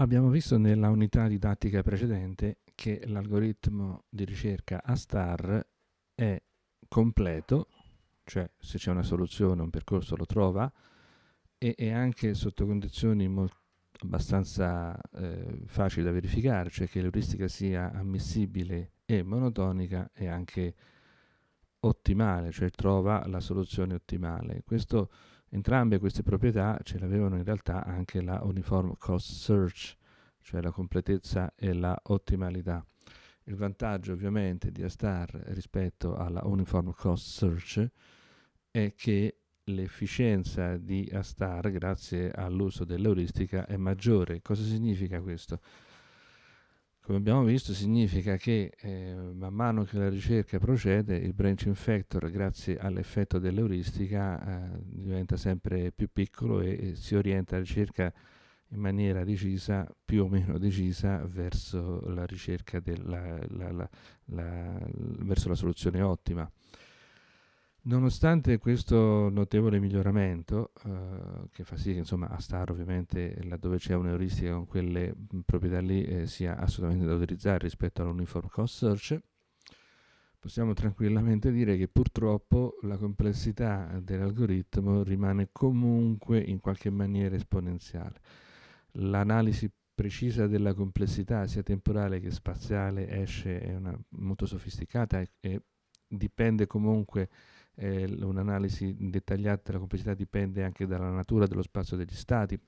Abbiamo visto nella unità didattica precedente che l'algoritmo di ricerca A star è completo, cioè se c'è una soluzione, un percorso lo trova, e, è anche sotto condizioni molto, abbastanza eh, facili da verificare, cioè che l'euristica sia ammissibile e monotonica e anche ottimale, cioè trova la soluzione ottimale. Questo Entrambe queste proprietà ce l'avevano in realtà anche la uniform cost search, cioè la completezza e la ottimalità. Il vantaggio ovviamente di Astar rispetto alla uniform cost search è che l'efficienza di Astar grazie all'uso dell'euristica è maggiore. Cosa significa questo? come abbiamo visto, significa che eh, man mano che la ricerca procede, il branch infector, grazie all'effetto dell'euristica, eh, diventa sempre più piccolo e, e, si orienta la ricerca in maniera decisa, più o meno decisa, verso la ricerca della la, la, la, verso la soluzione ottima. Nonostante questo notevole miglioramento, eh, che fa sì che insomma, a Star ovviamente laddove c'è un'euristica con quelle proprietà lì eh, sia assolutamente da utilizzare rispetto all'uniform cost search, possiamo tranquillamente dire che purtroppo la complessità dell'algoritmo rimane comunque in qualche maniera esponenziale. L'analisi precisa della complessità sia temporale che spaziale esce è una, molto sofisticata e, e dipende comunque eh, un'analisi dettagliata della complessità dipende anche dalla natura dello spazio degli stati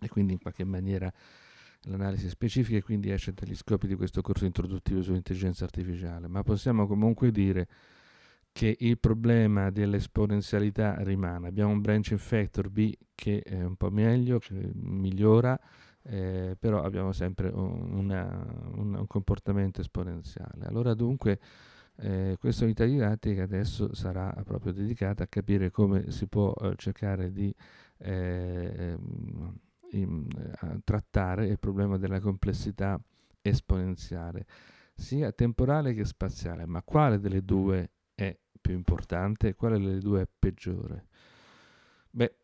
e quindi in qualche maniera l'analisi specifica e quindi esce dagli scopi di questo corso introduttivo sull'intelligenza artificiale, ma possiamo comunque dire che il problema dell'esponenzialità rimane. Abbiamo un branch factor B che è un po' meglio, che migliora, eh, però abbiamo sempre una, una, un comportamento esponenziale. Allora dunque eh, questa unità didattica adesso sarà proprio dedicata a capire come si può eh, cercare di eh, ehm, in, eh, trattare il problema della complessità esponenziale, sia temporale che spaziale, ma quale delle due è più importante e quale delle due è peggiore? Beh,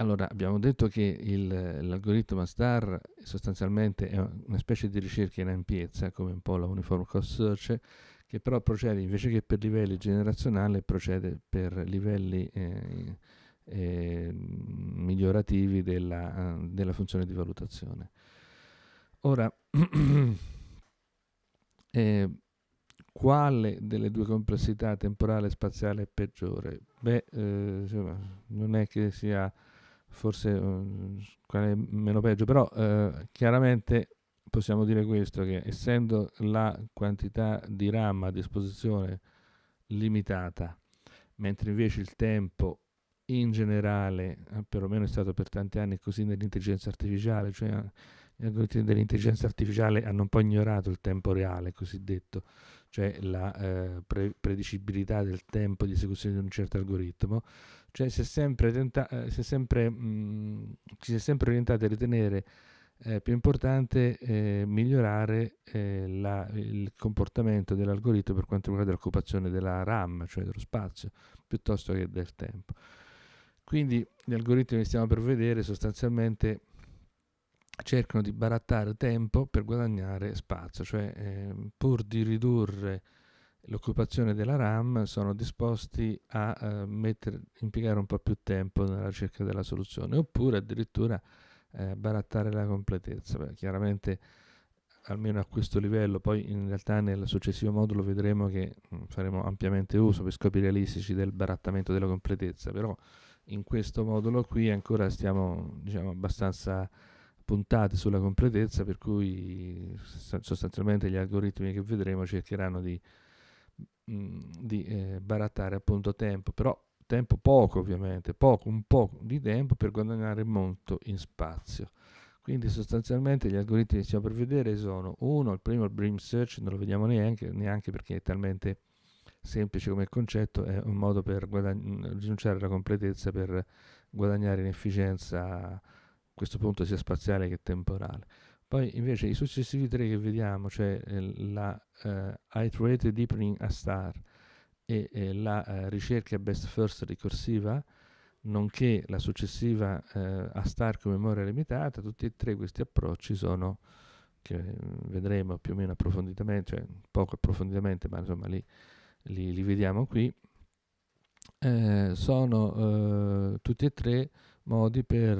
allora, abbiamo detto che il, l'algoritmo STAR sostanzialmente è una specie di ricerca in ampiezza, come un po' la Uniform Cost Search, che però procede invece che per livelli generazionali, procede per livelli eh, eh, migliorativi della, della, funzione di valutazione. Ora, eh, quale delle due complessità temporale e spaziale è peggiore? Beh, eh, insomma, non è che sia forse um, ehm, quale meno peggio, però eh, chiaramente possiamo dire questo, che essendo la quantità di RAM a disposizione limitata, mentre invece il tempo in generale, eh, perlomeno è stato per tanti anni così nell'intelligenza artificiale, cioè eh, gli algoritmi dell'intelligenza artificiale hanno un po' ignorato il tempo reale cosiddetto, cioè la eh, pre- predicibilità del tempo di esecuzione di un certo algoritmo, cioè si è sempre, tenta- eh, si è sempre, mh, mm, si è sempre orientati a ritenere eh, più importante eh, migliorare eh, la, il comportamento dell'algoritmo per quanto riguarda l'occupazione della RAM, cioè dello spazio, piuttosto che del tempo. Quindi gli algoritmi che stiamo per vedere sostanzialmente cercano di barattare tempo per guadagnare spazio, cioè eh, pur di ridurre l'occupazione della RAM sono disposti a eh, mettere, impiegare un po' più tempo nella ricerca della soluzione oppure addirittura eh, barattare la completezza. Beh, chiaramente almeno a questo livello, poi in realtà nel successivo modulo vedremo che mm, faremo ampiamente uso per scopi realistici del barattamento della completezza, però in questo modulo qui ancora stiamo diciamo, abbastanza puntati sulla completezza, per cui sostanzialmente gli algoritmi che vedremo cercheranno di di eh, barattare appunto tempo, però tempo poco ovviamente, poco, un po' di tempo per guadagnare molto in spazio. Quindi sostanzialmente gli algoritmi che stiamo per vedere sono uno, il primo il Brim Search, non lo vediamo neanche, neanche perché è talmente semplice come concetto, è un modo per guadagn- rinunciare alla completezza per guadagnare in efficienza a questo punto sia spaziale che temporale. Poi invece i successivi tre che vediamo, cioè eh, la eh, Iterated Deepening a Star e, e eh, la eh, ricerca Best First ricorsiva, nonché la successiva eh, A Star con memoria limitata, tutti e tre questi approcci sono, che mm, vedremo più o meno approfonditamente, cioè poco approfonditamente, ma insomma li, li, li vediamo qui, eh, sono eh, tutti e tre modi per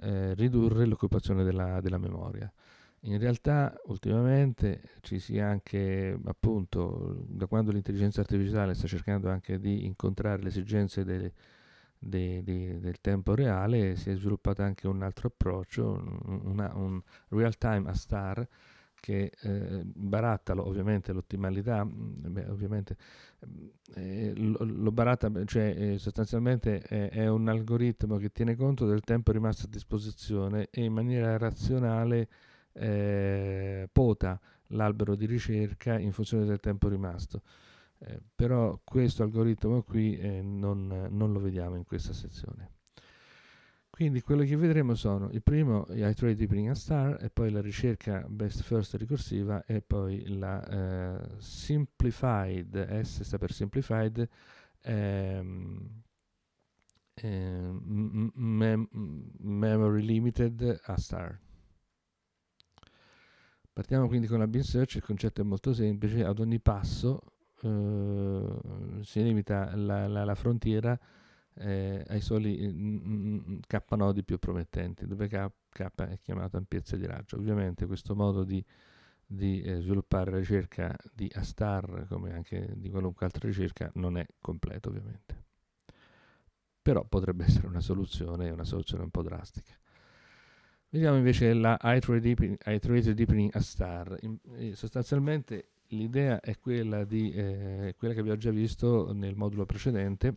eh, ridurre l'occupazione della, della, memoria. In realtà ultimamente ci si è anche, appunto, da quando l'intelligenza artificiale sta cercando anche di incontrare le esigenze delle, de, de, del tempo reale, si è sviluppato anche un altro approccio, una, un real time a star, che eh, barattalo ovviamente l'ottimalità, mm, beh, ovviamente mm, eh, lo, lo baratta, cioè eh, sostanzialmente è, è, un algoritmo che tiene conto del tempo rimasto a disposizione e in maniera razionale eh, pota l'albero di ricerca in funzione del tempo rimasto. Eh, però questo algoritmo qui eh, non, non lo vediamo in questa sezione. Quindi quello che vedremo sono il primo I Try di Bring a Star e poi la ricerca Best First ricorsiva e poi la eh, Simplified, S sta per Simplified, ehm, ehm, mem Memory Limited a Star. Partiamo quindi con la Bin Search, il concetto è molto semplice, ad ogni passo eh, si limita la, la, la frontiera eh, ai soli K eh, nodi più promettenti, dove K, K, è chiamato ampiezza di raggio. Ovviamente questo modo di, di eh, sviluppare la ricerca di Astar, come anche di qualunque altra ricerca, non è completo ovviamente. Però potrebbe essere una soluzione, una soluzione un po' drastica. Vediamo invece la Iterative Deepening a Star. Eh, sostanzialmente l'idea è quella, di, eh, quella che abbiamo già visto nel modulo precedente,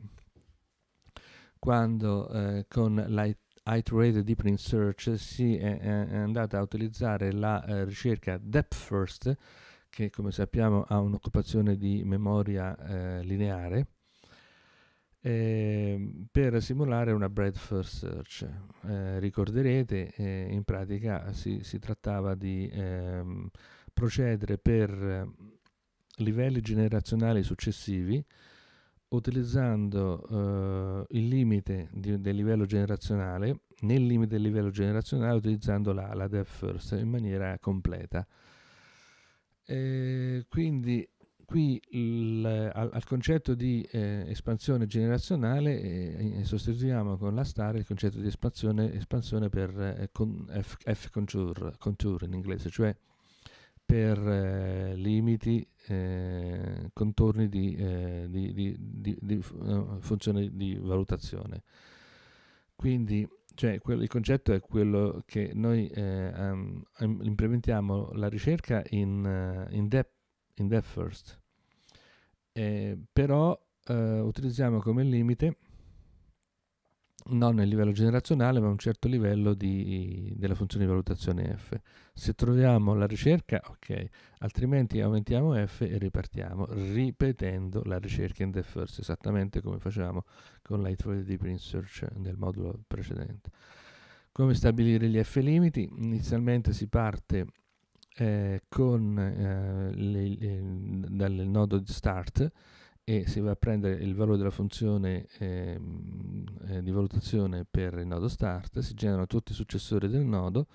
quando eh, con l'Iterated Deepening Search si è, è andata a utilizzare la eh, ricerca Depth First, che come sappiamo ha un'occupazione di memoria eh, lineare, ehm, per simulare una breadth first search. Eh, ricorderete, eh, in pratica si, si trattava di ehm, procedere per eh, livelli generazionali successivi utilizzando eh, il limite di, del livello generazionale, nel limite del livello generazionale utilizzando la, la depth first in maniera completa. E quindi qui il, al, al, concetto di eh, espansione generazionale eh, eh, sostituiamo con la star il concetto di espansione, espansione per eh, con F, F contour, contour in inglese, cioè per eh, limiti, eh, contorni di, eh, di, di, di, eh, funzione di valutazione. Quindi cioè, quel, il concetto è quello che noi um, implementiamo la ricerca in, eh, in, depth, in depth first, però utilizziamo come limite non a livello generazionale, ma a un certo livello di, della funzione di valutazione F. Se troviamo la ricerca, ok, altrimenti aumentiamo F e ripartiamo, ripetendo la ricerca in the first, esattamente come facevamo con l'Iterative Deep Research nel modulo precedente. Come stabilire gli F limiti? Inizialmente si parte eh, con, eh, le, le, dal nodo di start, e si va a prendere il valore della funzione ehm, eh, di valutazione per il nodo start, si generano tutti i successori del nodo,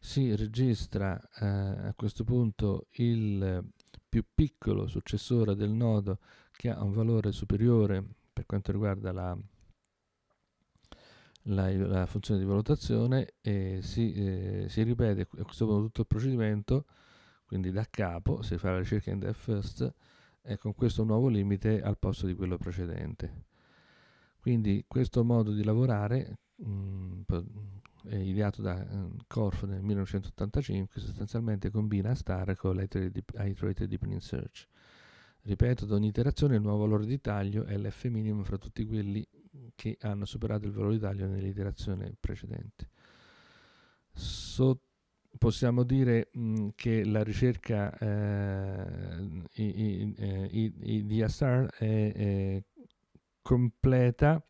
si registra eh, a questo punto il più piccolo successore del nodo che ha un valore superiore per quanto riguarda la, la, la funzione di valutazione e si, eh, si, ripete a questo punto tutto il procedimento, quindi da capo si fa la ricerca in depth first, e con questo nuovo limite al posto di quello precedente. Quindi questo modo di lavorare mh, mm, è ideato da um, Korf nel 1985 sostanzialmente combina star con l'iterated deepening search. Ripeto, ad ogni iterazione il nuovo valore di taglio è l'f minimo fra tutti quelli che hanno superato il valore di taglio nell'iterazione precedente. Sotto possiamo dire mh, che la ricerca eh, i, i, eh, i, di Assar è, è, completa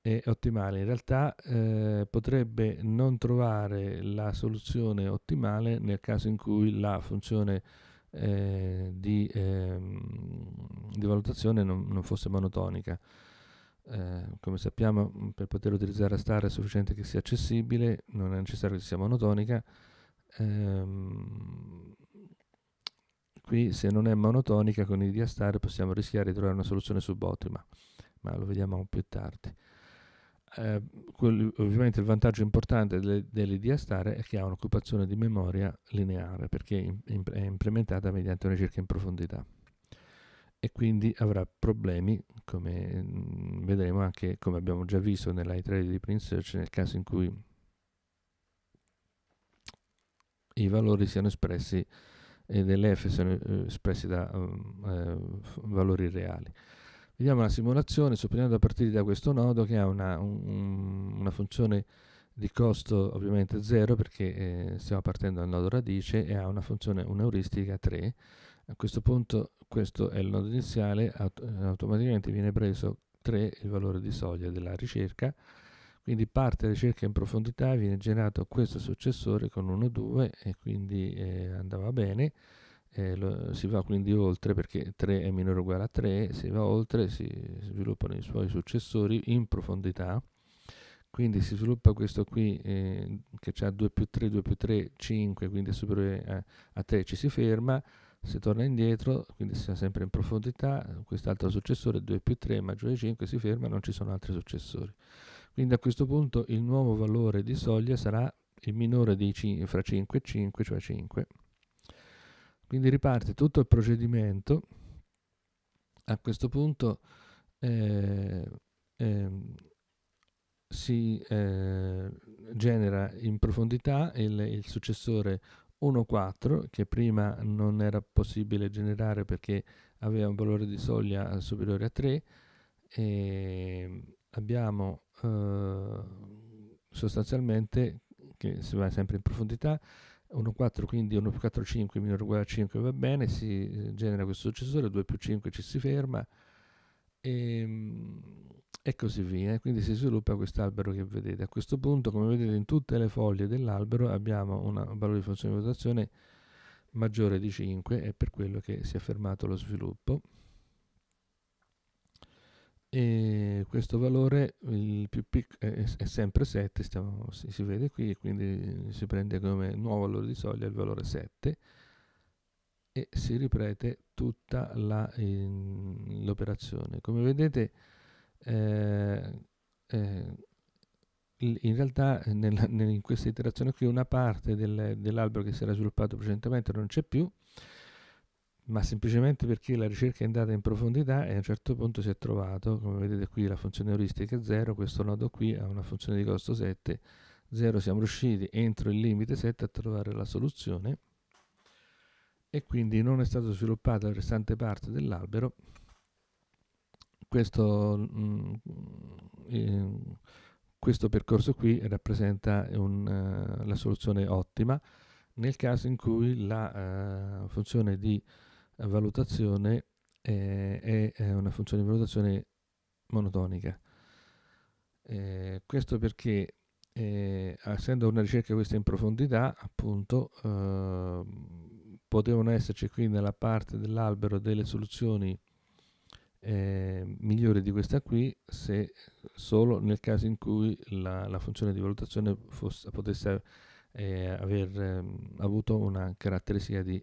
e ottimale. In realtà eh, potrebbe non trovare la soluzione ottimale nel caso in cui la funzione eh, di, ehm, di, valutazione non, non fosse monotonica. Eh, come sappiamo, per poter utilizzare Astar è sufficiente che sia accessibile, non è necessario che sia monotonica Ehm, qui se non è monotonica con i diastare possiamo rischiare di trovare una soluzione subottima ma lo vediamo più tardi. Eh, quelli, ovviamente il vantaggio importante delle, delle diastare è che ha un'occupazione di memoria lineare perché in, in, è implementata mediante una ricerca in profondità e quindi avrà problemi come mh, mm, vedremo anche come abbiamo già visto nell'i3 di print Search nel caso in cui i valori siano espressi e delle f sono eh, espressi da mm, eh, valori reali. Vediamo la simulazione supponendo a partire da questo nodo che ha una, un, una funzione di costo ovviamente 0 perché eh, stiamo partendo dal nodo radice e ha una funzione un'euristica 3. A questo punto questo è il nodo iniziale, aut automaticamente viene preso 3 il valore di soglia della ricerca quindi parte la ricerca in profondità, viene generato questo successore con 1-2 e quindi eh, andava bene. Eh, lo, si va quindi oltre perché 3 è minore o uguale a 3, si va oltre, si sviluppano i suoi successori in profondità, quindi si sviluppa questo qui eh, che ha 2 più 3, 2 più 3, 5, quindi è superiore a, a 3, ci si ferma, si torna indietro, quindi si è sempre in profondità, quest'altro successore 2 più 3 maggiore 5, si ferma, non ci sono altri successori. Quindi a questo punto il nuovo valore di soglia sarà il minore di 5, fra 5 e 5, cioè 5. Quindi riparte tutto il procedimento. A questo punto eh, eh, si eh, genera in profondità il, il successore 1,4 che prima non era possibile generare perché aveva un valore di soglia superiore a 3 e ehm, abbiamo eh, sostanzialmente, che si va sempre in profondità, 1,4 quindi 1 più 4 5 minore uguale a 5 va bene, si genera questo successore, 2 più 5 ci si ferma e, ehm, e così via. Quindi si sviluppa quest'albero che vedete. A questo punto, come vedete, in tutte le foglie dell'albero abbiamo un valore di funzione di votazione maggiore di 5, è per quello che si è fermato lo sviluppo e questo valore pic- è, è, sempre 7 stiamo, si, si, vede qui quindi si prende come nuovo valore di soglia il valore 7 e si ripete tutta la, in, l'operazione come vedete eh, eh, in realtà nella, in questa iterazione qui una parte del, dell'albero che si era sviluppato precedentemente non c'è più ma semplicemente perché la ricerca è andata in profondità e a un certo punto si è trovato, come vedete qui la funzione euristica è 0, questo nodo qui ha una funzione di costo 7, 0 siamo riusciti entro il limite 7 a trovare la soluzione e quindi non è stato sviluppato la restante parte dell'albero. Questo, mm, eh, questo, percorso qui rappresenta un, eh, la soluzione ottima nel caso in cui la uh, funzione di valutazione eh, è una funzione di valutazione monotonica. Eh, questo perché, eh, essendo una ricerca questa in profondità, appunto, ehm, potevano esserci qui nella parte dell'albero delle soluzioni eh, migliori di questa qui se solo nel caso in cui la, la funzione di valutazione fosse, potesse eh, aver ehm, avuto una caratteristica di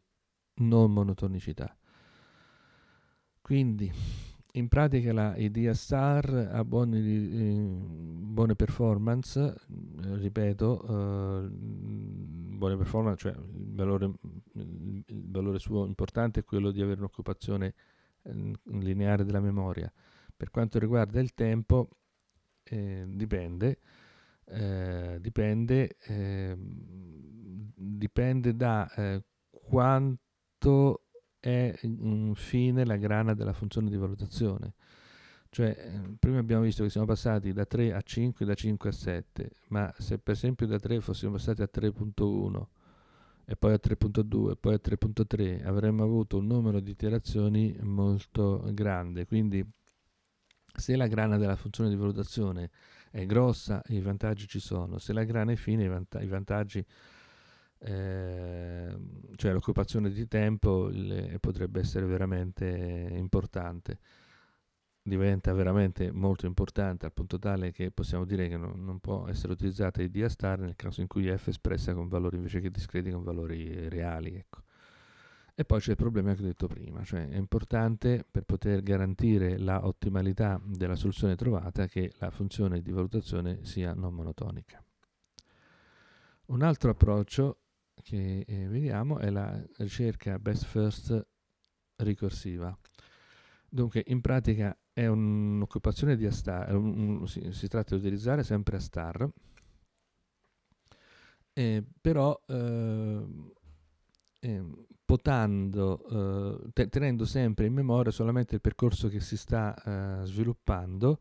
non monotonicità. Quindi in pratica la idea star ha buone, eh, buone performance, eh, ripeto, eh, buone performance, cioè il valore, il valore, suo importante è quello di avere un'occupazione ehm, lineare della memoria. Per quanto riguarda il tempo, eh, dipende, eh, dipende, ehm, dipende da quanto quanto è infine la grana della funzione di valutazione. Cioè, ehm, prima abbiamo visto che siamo passati da 3 a 5, da 5 a 7, ma se per esempio da 3 fossimo passati a 3.1 e poi a 3.2, poi a 3.3, avremmo avuto un numero di iterazioni molto grande. Quindi se la grana della funzione di valutazione è grossa, i vantaggi ci sono, se la grana è fine, i, vantaggi sono Ehm, cioè l'occupazione di tempo le, potrebbe essere veramente importante diventa veramente molto importante al punto tale che possiamo dire che non, non può essere utilizzata ID a nel caso in cui f è espressa con valori invece che discreti con valori eh, reali ecco. e poi c'è il problema che ho detto prima cioè è importante per poter garantire la ottimalità della soluzione trovata che la funzione di valutazione sia non monotonica un altro approccio che eh, vediamo è la ricerca best first ricorsiva. Dunque, in pratica è un'occupazione di A star, un, un, si, si, tratta di utilizzare sempre A star, eh, però eh, eh, potando, eh, te tenendo sempre in memoria solamente il percorso che si sta eh, sviluppando,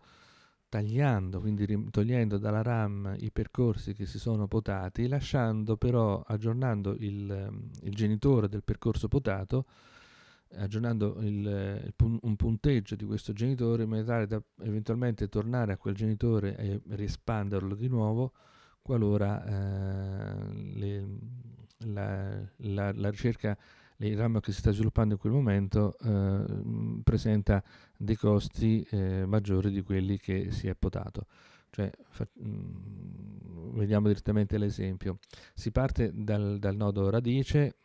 tagliando, quindi togliendo dalla RAM i percorsi che si sono potati, lasciando però, aggiornando il, il genitore del percorso potato, aggiornando il, il, un punteggio di questo genitore in maniera tale da eventualmente tornare a quel genitore e riespanderlo di nuovo qualora eh, le, la, la, la ricerca il ramo che si sta sviluppando in quel momento eh, presenta dei costi eh, maggiori di quelli che si è potato. Cioè, fa, mh, vediamo direttamente l'esempio. Si parte dal, dal nodo radice,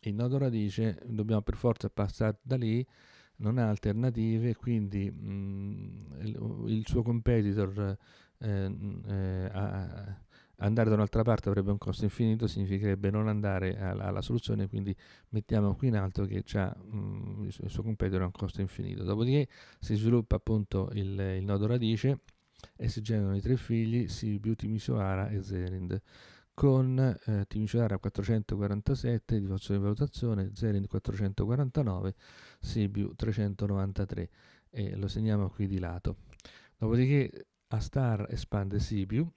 il nodo radice dobbiamo per forza passare da lì non ha alternative, quindi mh, il, il, suo competitor eh, eh, ha, andare da un'altra parte avrebbe un costo infinito, significherebbe non andare alla, alla soluzione, quindi mettiamo qui in alto che mh, mm, il suo competitor ha un costo infinito. Dopodiché si sviluppa appunto il, il nodo radice e si generano i tre figli, Sibiu, Timisoara e Zerind. Con eh, Timisoara 447 di forza di valutazione, Zerind 449, Sibiu 393 e lo segniamo qui di lato. Dopodiché Astar espande Sibiu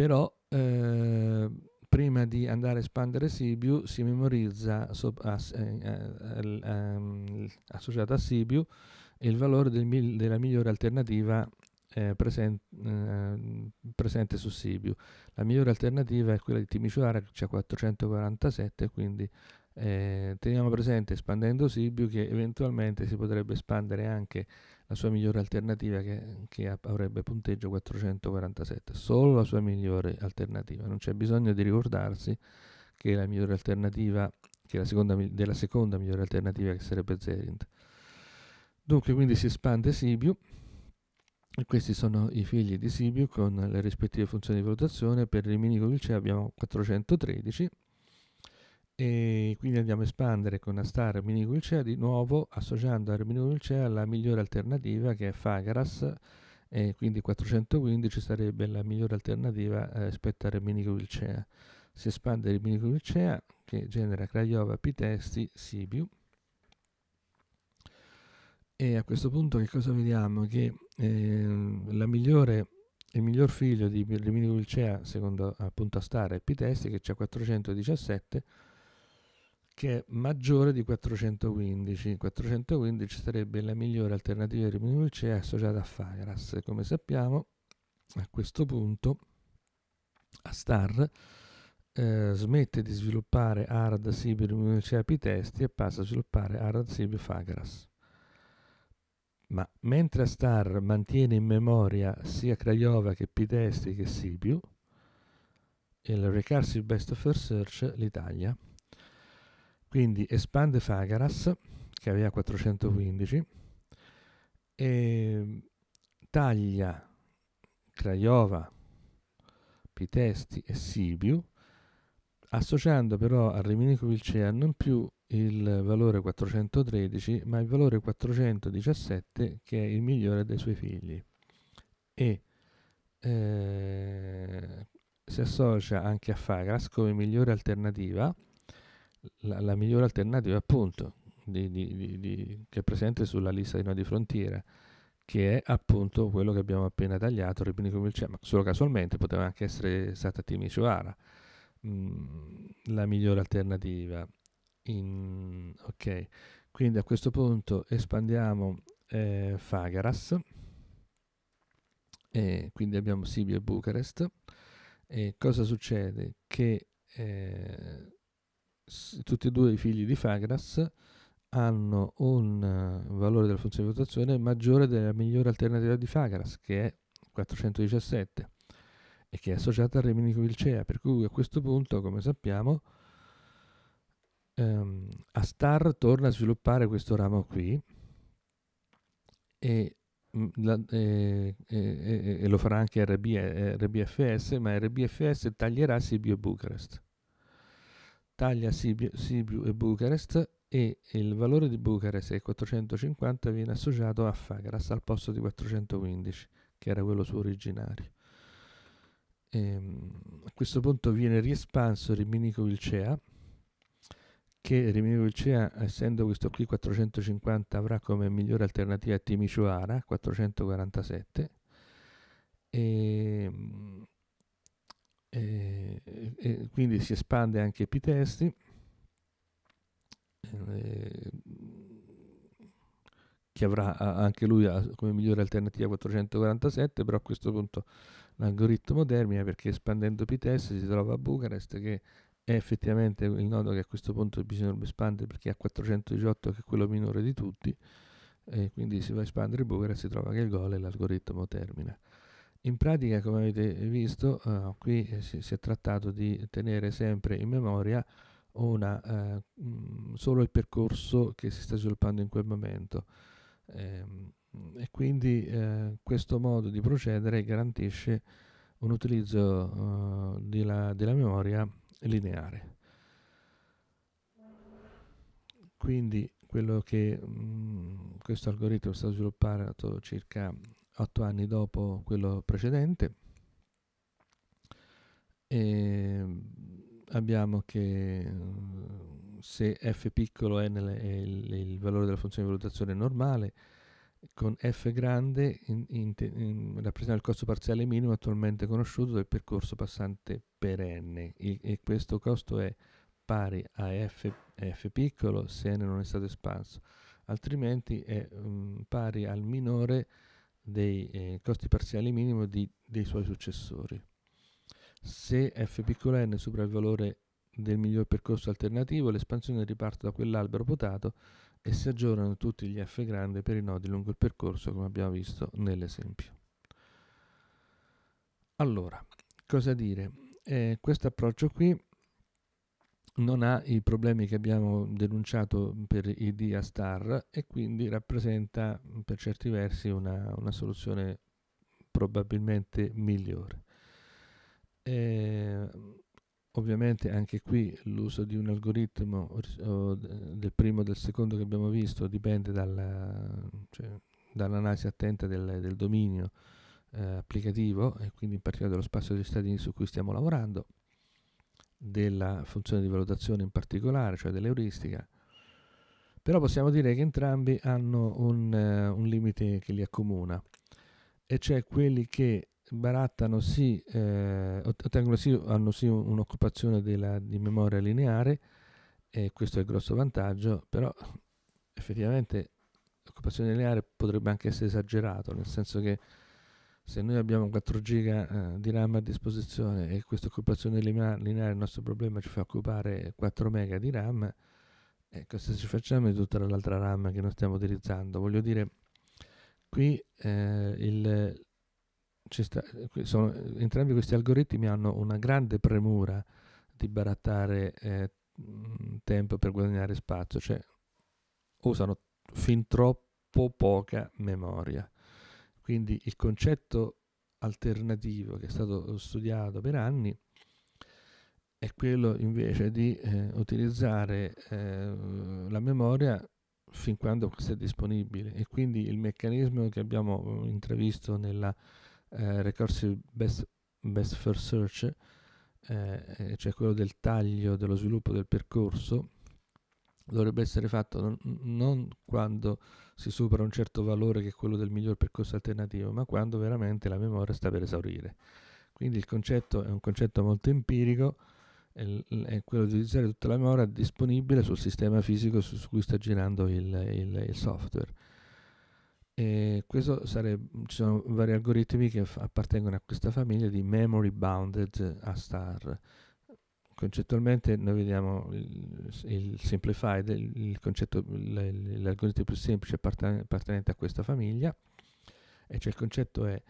però eh, prima di andare a espandere Sibiu si memorizza so, eh, eh, ehm, associato a Sibiu il valore del, della migliore alternativa eh, present, ehm, presente su Sibiu. La migliore alternativa è quella di Timiciuara che c'è 447, quindi teniamo presente espandendo Sibiu che eventualmente si potrebbe espandere anche la sua migliore alternativa che, che, avrebbe punteggio 447, solo la sua migliore alternativa, non c'è bisogno di ricordarsi che la migliore alternativa, che la seconda, della seconda migliore alternativa che sarebbe Zerint. Dunque quindi si espande Sibiu, e questi sono i figli di Sibiu con le rispettive funzioni di valutazione, per il Minico Vilcea abbiamo 413, e quindi andiamo a espandere con Astar Arminio Wilcea di nuovo associando Arminio Wilcea la migliore alternativa che è Fagaras e quindi 415 sarebbe la migliore alternativa eh, rispetto a Reminico Vilcea. Si espande Reminico Vilcea che genera Craiova, Pitesti, Sibiu e a questo punto che cosa vediamo? Che eh, migliore, il miglior figlio di Reminico Vilcea secondo appunto Astara e Pitesti che c'è 417 che è maggiore di 415. 415 sarebbe la migliore alternativa di Riminul CE associata a Fagras. Come sappiamo, a questo punto Star eh, smette di sviluppare ARD Sibiu Riminul CE Apitesti e passa a sviluppare ARD Sibiu Fagras. Ma mentre Star mantiene in memoria sia Craiova che Pitesti che Sibiu, il recursive best of search l'Italia quindi espande Fagaras, che aveva 415, e taglia Craiova, Pitesti e Sibiu, associando però a Riminico Vilcea non più il valore 413, ma il valore 417 che è il migliore dei suoi figli. E eh, si associa anche a Fagras come migliore alternativa la, la migliore alternativa appunto di, di, di, che è presente sulla lista di nodi frontiera, che è appunto quello che abbiamo appena tagliato, Ribinico Milcema, solo casualmente poteva anche essere stata Timisoara mh, mm, la migliore alternativa. In, ok, quindi a questo punto espandiamo eh, Fagaras, e quindi abbiamo Sibio e Bucarest. E cosa succede? Che eh, tutti e due i figli di Fagras hanno un eh, valore della funzione di votazione maggiore della migliore alternativa di Fagras, che è 417, e che è associata a Reminico Vilcea, per cui a questo punto, come sappiamo, ehm, Astar torna a sviluppare questo ramo qui e, mm, la, e, e, e lo farà anche RB, eh, RBFS, ma RBFS taglierà Sibio Bucharest taglia Sibiu, e Bucarest e il valore di Bucarest è 450 viene associato a Fagras al posto di 415 che era quello suo originario. E, ehm, a questo punto viene riespanso Riminico Vilcea che Riminico Vilcea essendo questo qui 450 avrà come migliore alternativa Timicioara 447 e e, e quindi si espande anche epitesti eh, che avrà anche lui come migliore alternativa 447 però a questo punto l'algoritmo termina perché espandendo Pitest si trova a Bucarest che è effettivamente il nodo che a questo punto bisognerebbe espandere perché ha 418 che è quello minore di tutti e quindi si va a espandere Bucarest si trova che il gol e l'algoritmo termina in pratica, come avete visto, eh, qui eh, si, si, è trattato di tenere sempre in memoria una, eh, mh, mm, solo il percorso che si sta sviluppando in quel momento. Eh, e quindi eh, questo modo di procedere garantisce un utilizzo eh, della, della memoria lineare. Quindi quello che mh, mm, questo algoritmo sta sviluppando circa otto anni dopo quello precedente. E mm, abbiamo che mm, se f piccolo è, nel, è il, il, valore della funzione di valutazione normale, con f grande in, in, in, rappresenta il costo parziale minimo attualmente conosciuto del percorso passante per n e, e questo costo è pari a f, f, piccolo se n non è stato espanso, altrimenti è um, pari al minore dei eh, costi parziali minimo di, dei suoi successori. Se f piccolo n supera il valore del miglior percorso alternativo, l'espansione riparte da quell'albero potato e si aggiornano tutti gli f grande per i nodi lungo il percorso, come abbiamo visto nell'esempio. Allora, cosa dire? Eh, questo approccio qui non ha i problemi che abbiamo denunciato per i DIA star e quindi rappresenta per certi versi una, una soluzione probabilmente migliore. E, ehm, ovviamente anche qui l'uso di un algoritmo del primo o del secondo che abbiamo visto dipende cioè, dall'analisi cioè, dall attenta del, del dominio eh, applicativo e quindi in particolare dello spazio dei cittadini su cui stiamo lavorando della funzione di valutazione in particolare, cioè dell'euristica, però possiamo dire che entrambi hanno un, eh, un limite che li accomuna, e cioè quelli che barattano sì, eh, ottengono sì, hanno sì un'occupazione della, di memoria lineare, e questo è il grosso vantaggio, però effettivamente l'occupazione lineare potrebbe anche essere esagerato, nel senso che se noi abbiamo 4 giga eh, di RAM a disposizione e questa occupazione lineare, il nostro problema ci fa occupare 4 mega di RAM, eh, cosa ci facciamo di tutta l'altra RAM che non stiamo utilizzando? Voglio dire, qui, eh, il, sta, qui sono, entrambi questi algoritmi hanno una grande premura di barattare eh, tempo per guadagnare spazio, cioè usano fin troppo poca memoria quindi il concetto alternativo che è stato studiato per anni è quello invece di eh, utilizzare eh, la memoria fin quando questa è disponibile e quindi il meccanismo che abbiamo eh, intravisto nella eh, recursive best, best first search eh, eh, cioè quello del taglio dello sviluppo del percorso dovrebbe essere fatto non, non, quando si supera un certo valore che è quello del miglior percorso alternativo, ma quando veramente la memoria sta per esaurire. Quindi il concetto è un concetto molto empirico, è, è quello di utilizzare tutta la memoria disponibile sul sistema fisico su, su cui sta girando il, il, il software. Sarebbe, ci sono vari algoritmi che appartengono a questa famiglia di memory bounded a star concettualmente noi vediamo il, il simplified, il concetto, l'algoritmo più semplice appartenente a questa famiglia, e cioè il concetto è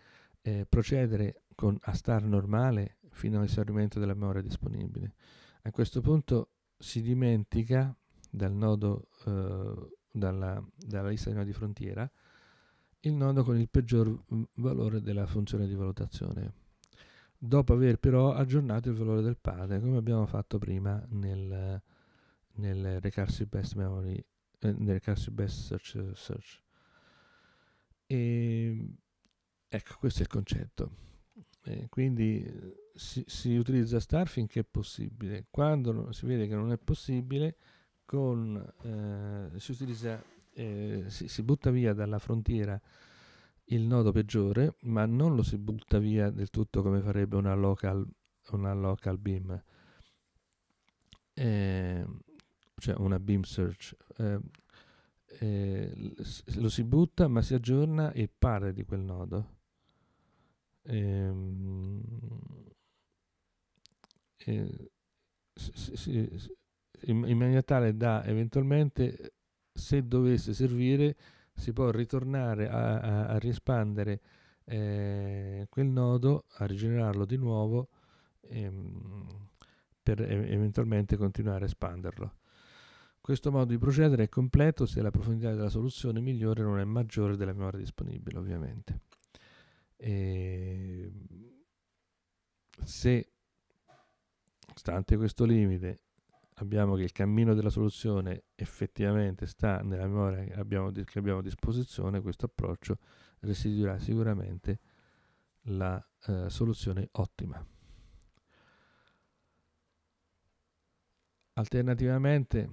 eh, procedere con a star normale fino all'esaurimento della memoria disponibile. A questo punto si dimentica dal nodo, eh, dalla, dalla, lista di nodi frontiera il nodo con il peggior valore della funzione di valutazione dopo aver però aggiornato il valore del padre, come abbiamo fatto prima nel, nel recursive best memory, eh, nel recursive best search. search. E, ehm, ecco, questo è il concetto. Eh, quindi si, si, utilizza star finché è possibile. Quando si vede che non è possibile, con, eh, si, utilizza, eh, si, si butta via dalla frontiera il nodo peggiore, ma non lo si butta via del tutto come farebbe una local, una local beam, eh, cioè una beam search. Eh, eh, lo si butta, ma si aggiorna il pare di quel nodo. Ehm, si, in maniera tale da eventualmente, se dovesse servire, si può ritornare a, a, a riespandere eh, quel nodo, a rigenerarlo di nuovo ehm, per eventualmente continuare a espanderlo. Questo modo di procedere è completo se la profondità della soluzione migliore non è maggiore della memoria disponibile, ovviamente. E ehm, se, stante questo limite, abbiamo che il cammino della soluzione effettivamente sta nella memoria che abbiamo, che abbiamo a disposizione, questo approccio restituirà sicuramente la eh, soluzione ottima. Alternativamente,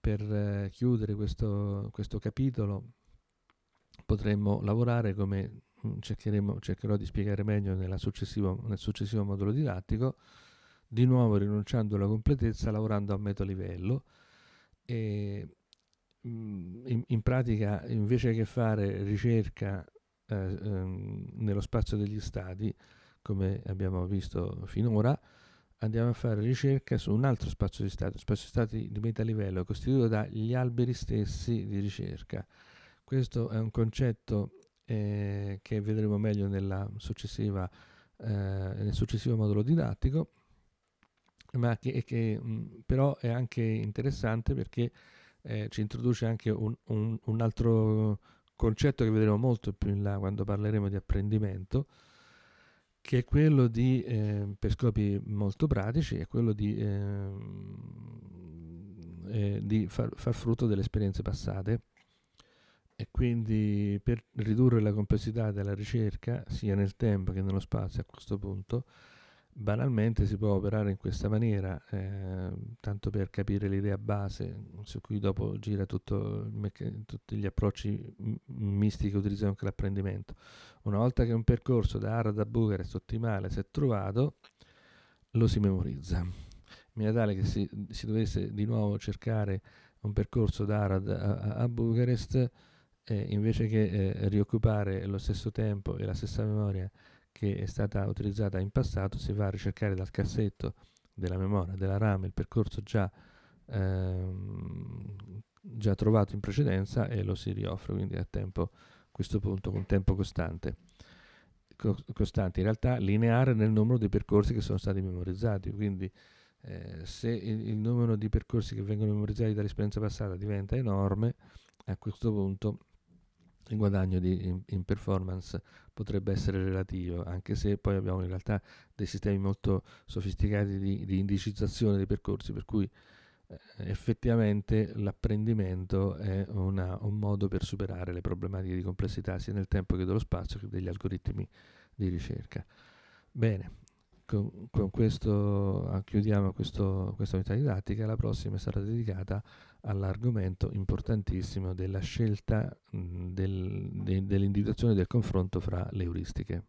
per eh, chiudere questo, questo, capitolo, potremmo lavorare come mm, cercherò di spiegare meglio successivo, nel successivo modulo didattico, di nuovo rinunciando alla completezza, lavorando a metà livello. E mm, in, in pratica, invece che fare ricerca eh, ehm, nello spazio degli stati, come abbiamo visto finora, andiamo a fare ricerca su un altro spazio di stato, spazio di stati di livello, costituito dagli alberi stessi di ricerca. Questo è un concetto eh, che vedremo meglio nella successiva, eh, nel successivo modulo didattico ma che, che mm, però è anche interessante perché eh, ci introduce anche un, un, un, altro concetto che vedremo molto più in là quando parleremo di apprendimento, che è quello di, eh, per scopi molto pratici, è quello di, ehm, eh, di far, far frutto delle esperienze passate e quindi per ridurre la complessità della ricerca, sia nel tempo che nello spazio a questo punto, Banalmente si può operare in questa maniera, eh, tanto per capire l'idea base su cui dopo gira mecc- tutti gli approcci m- misti che utilizzano anche l'apprendimento. Una volta che un percorso da Arad a Bucharest ottimale si è trovato, lo si memorizza. In maniera tale che si, si dovesse di nuovo cercare un percorso da Arad a, a Bucarest, eh, invece che eh, rioccupare lo stesso tempo e la stessa memoria che è stata utilizzata in passato, si va a ricercare dal cassetto della memoria della RAM il percorso già, ehm, già trovato in precedenza e lo si rioffre, quindi a tempo, questo punto con tempo costante. Co costante, in realtà lineare nel numero di percorsi che sono stati memorizzati, quindi eh, se il, il numero di percorsi che vengono memorizzati dall'esperienza passata diventa enorme, a questo punto il guadagno di, in, in, performance potrebbe essere relativo, anche se poi abbiamo in realtà dei sistemi molto sofisticati di, di indicizzazione dei percorsi, per cui eh, effettivamente l'apprendimento è una, un modo per superare le problematiche di complessità sia nel tempo che dello spazio che degli algoritmi di ricerca. Bene, con, con questo ah, chiudiamo questo, questa unità didattica, la prossima sarà dedicata all'argomento importantissimo della scelta mh, mm, del, de, dell'individuazione del confronto fra le euristiche.